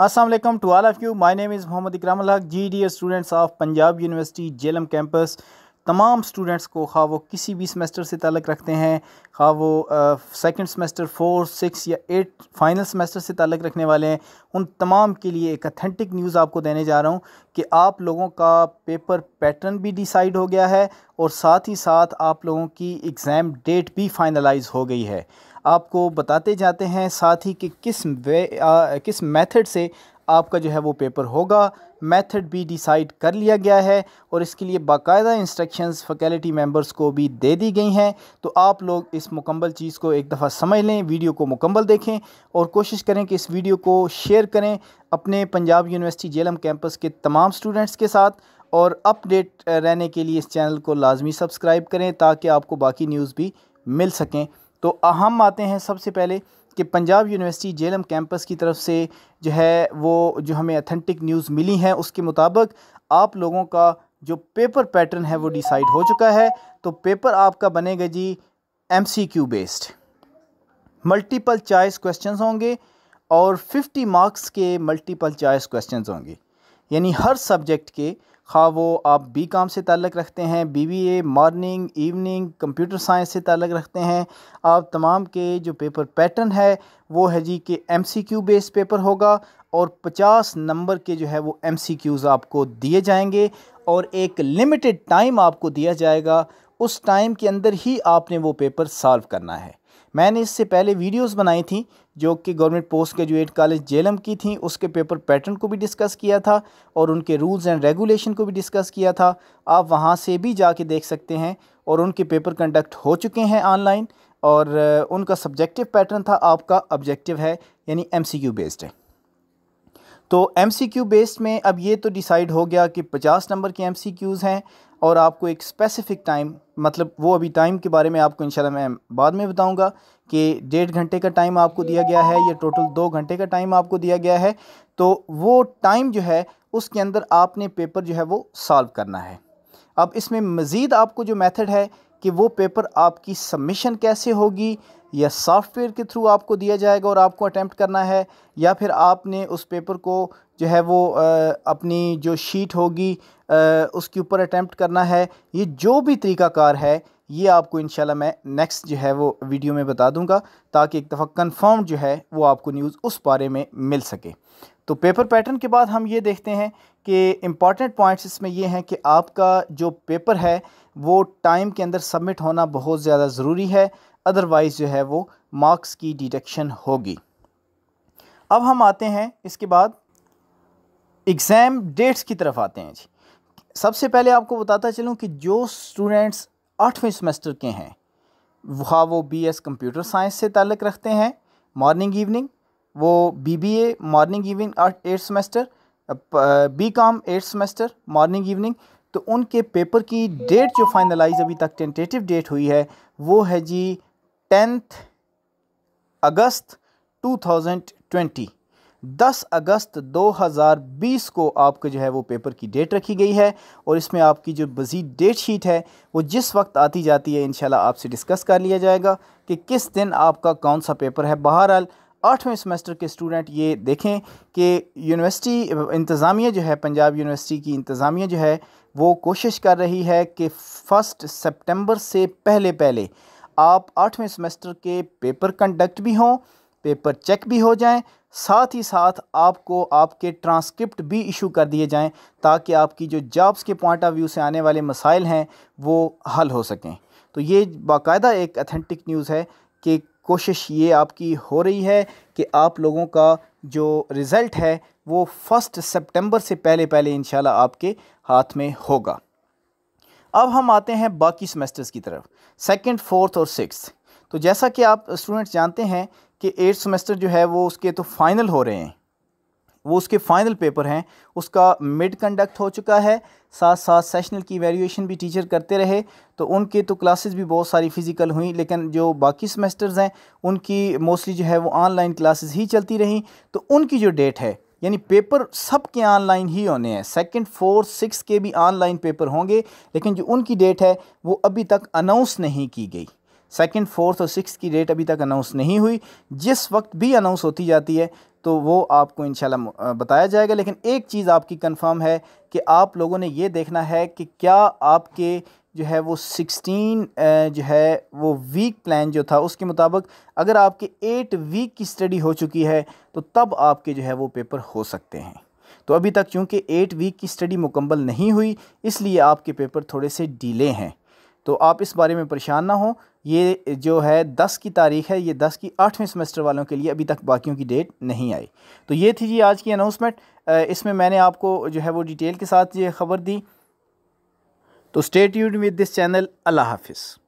Aslam to all of you my name is Mohammad Ikram G D students of Punjab university Jhelum campus तमाम students को खा वो किसी भी सेमेस्टर से ताल्लक़ रखते हैं खा वो सेकेंड सेमेस्टर फोर सिक्स या एट फाइनल सेमेस्टर से ताल्लक़ रखने वाले हैं उन तमाम के लिए एक अथेंटिक न्यूज़ आपको देने जा रहा हूँ कि आप लोगों का पेपर पैटर्न भी डिसाइड हो गया है और साथ ही साथ आप लोगों की एग्ज़ाम डेट भी फाइनलाइज़ हो गई है आपको बताते जाते हैं साथ ही कि किस वे आ, किस मेथड से आपका जो है वो पेपर होगा मेथड भी डिसाइड कर लिया गया है और इसके लिए बाकायदा इंस्ट्रक्शंस फैकल्टी मेंबर्स को भी दे दी गई हैं तो आप लोग इस मुकम्मल चीज़ को एक दफ़ा समझ लें वीडियो को मुकम्मल देखें और कोशिश करें कि इस वीडियो को शेयर करें अपने पंजाब यूनिवर्सिटी जेलम कैंपस के तमाम स्टूडेंट्स के साथ और अपडेट रहने के लिए इस चैनल को लाजमी सब्सक्राइब करें ताकि आपको बाकी न्यूज़ भी मिल सकें तो हम आते हैं सबसे पहले कि पंजाब यूनिवर्सिटी जेलम कैंपस की तरफ से जो है वो जो हमें अथेंटिक न्यूज़ मिली है उसके मुताबिक आप लोगों का जो पेपर पैटर्न है वो डिसाइड हो चुका है तो पेपर आपका बनेगा जी M C Q based multiple choice question होंगे और 50 मार्क्स के मल्टीपल चॉइस क्वेश्चन होंगे यानी हर सब्जेक्ट के खा हाँ, वो आप बी काम से ताल्लक़ रखते हैं B B A morning evening computer science से ताल्लक़ रखते हैं आप तमाम के जो पेपर पैटर्न है वो है जी के M C Q base paper होगा और पचास नंबर के जो है वो एम सी क्यूज़ आपको दिए जाएंगे और एक लिमिटेड टाइम आपको दिया जाएगा उस टाइम के अंदर ही आपने वो पेपर सॉल्व करना है मैंने इससे पहले वीडियोस बनाई थी जो कि government post graduate college Jhelum की थी उसके पेपर पैटर्न को भी डिस्कस किया था और उनके रूल्स एंड रेगुलेशन को भी डिस्कस किया था आप वहाँ से भी जाके देख सकते हैं और उनके पेपर कंडक्ट हो चुके हैं ऑनलाइन और उनका सब्जेक्टिव पैटर्न था आपका ऑब्जेक्टिव है यानी एम बेस्ड है तो एम बेस्ड में अब ये तो डिसाइड हो गया कि पचास नंबर के एम हैं और आपको एक स्पेसिफ़िक टाइम मतलब वो अभी टाइम के बारे में आपको इंशाल्लाह मैं बाद में बताऊंगा कि डेढ़ घंटे का टाइम आपको दिया गया है या टोटल दो घंटे का टाइम आपको दिया गया है तो वो टाइम जो है उसके अंदर आपने पेपर जो है वो सॉल्व करना है अब इसमें मज़ीद आपको जो मेथड है कि वो पेपर आपकी सबमिशन कैसे होगी या सॉफ्टवेयर के थ्रू आपको दिया जाएगा और आपको अटैम्प्ट करना है या फिर आपने उस पेपर को जो है वो आ, अपनी जो शीट होगी आ, उसके ऊपर अटैम्प्ट करना है ये जो भी तरीकाकार है ये आपको इन मैं नेक्स्ट जो है वो वीडियो में बता दूंगा ताकि एक दफ़ा कन्फर्म जो है वो आपको न्यूज़ उस बारे में मिल सके तो पेपर पैटर्न के बाद हम ये देखते हैं कि इम्पॉर्टेंट पॉइंट्स इसमें ये हैं कि आपका जो पेपर है वो टाइम के अंदर सबमिट होना बहुत ज़्यादा ज़रूरी है अदरवाइज़ जो है वो मार्क्स की डिटेक्शन होगी अब हम आते हैं इसके बाद एग्ज़ाम डेट्स की तरफ आते हैं जी सबसे पहले आपको बताता चलूँ कि जो स्टूडेंट्स आठवें सेमेस्टर के हैं वहाँ वो बी एस कंप्यूटर साइंस से ताल्लक़ रखते हैं मॉर्निंग इवनिंग वो B B A morning evening eight semester B com eight semester morning evening तो उनके पेपर की डेट जो फाइनलाइज अभी तक टेंटेटिव डेट हुई है वो है जी टेंथ अगस्त 2020 10 अगस्त 2020 को आपके जो है वो पेपर की डेट रखी गई है और इसमें आपकी जो मज़ीद डेट शीट है वो जिस वक्त आती जाती है इन आपसे डिस्कस कर लिया जाएगा कि किस दिन आपका कौन सा पेपर है बहरहाल आठवें सेमेस्टर के स्टूडेंट ये देखें कि यूनिवर्सिटी इंतज़ामिया जो है पंजाब यूनिवर्सिटी की इंतज़ामिया जो है वो कोशिश कर रही है कि फ़र्स्ट सितंबर से पहले पहले आप आठवें सेमेस्टर के पेपर कंडक्ट भी हों पेपर चेक भी हो जाएं साथ ही साथ आपको आपके ट्रांसक्रिप्ट भी इशू कर दिए जाएं ताकि आपकी जो जॉब्स के पॉइंट ऑफ व्यू से आने वाले मसाइल हैं वो हल हो सकें तो ये बाकायदा एक अथेंटिक न्यूज़ है कि कोशिश ये आपकी हो रही है कि आप लोगों का जो रिज़ल्ट है वो फर्स्ट सेप्टेम्बर से पहले पहले इन आपके हाथ में होगा अब हम आते हैं बाकी सेमेस्टर्स की तरफ सेकंड फोर्थ और सिक्स तो जैसा कि आप स्टूडेंट्स जानते हैं कि एट सेमेस्टर जो है वो उसके तो फाइनल हो रहे हैं वो उसके फाइनल पेपर हैं उसका मिड कंडक्ट हो चुका है साथ साथ सेशनल की वैल्यूएशन भी टीचर करते रहे तो उनके तो क्लासेस भी बहुत सारी फ़िज़िकल हुई लेकिन जो बाकी सेमेस्टर्स हैं उनकी मोस्टली जो है वो ऑनलाइन क्लासेस ही चलती रहीं तो उनकी जो डेट है यानी पेपर सब के ऑनलाइन ही होने हैं सेकंड फोर सिक्स के भी ऑनलाइन पेपर होंगे लेकिन जो उनकी डेट है वो अभी तक अनाउंस नहीं की गई सेकंड फोर्थ और सिक्स की डेट अभी तक अनाउंस नहीं हुई जिस वक्त भी अनाउंस होती जाती है तो वो आपको इन बताया जाएगा लेकिन एक चीज़ आपकी कन्फर्म है कि आप लोगों ने ये देखना है कि क्या आपके जो है वो सिक्सटीन जो है वो वीक प्लान जो था उसके मुताबिक अगर आपके एट वीक की स्टडी हो चुकी है तो तब आपके जो है वो पेपर हो सकते हैं तो अभी तक चूँकि एट वीक की स्टडी मुकम्मल नहीं हुई इसलिए आपके पेपर थोड़े से डिले हैं तो आप इस बारे में परेशान ना हो ये जो है दस की तारीख है ये दस की आठवें सेमेस्टर वालों के लिए अभी तक बाकियों की डेट नहीं आई तो ये थी जी आज की अनाउंसमेंट इसमें मैंने आपको जो है वो डिटेल के साथ ये खबर दी तो stay tuned with this channel अल्लाह हाफिज़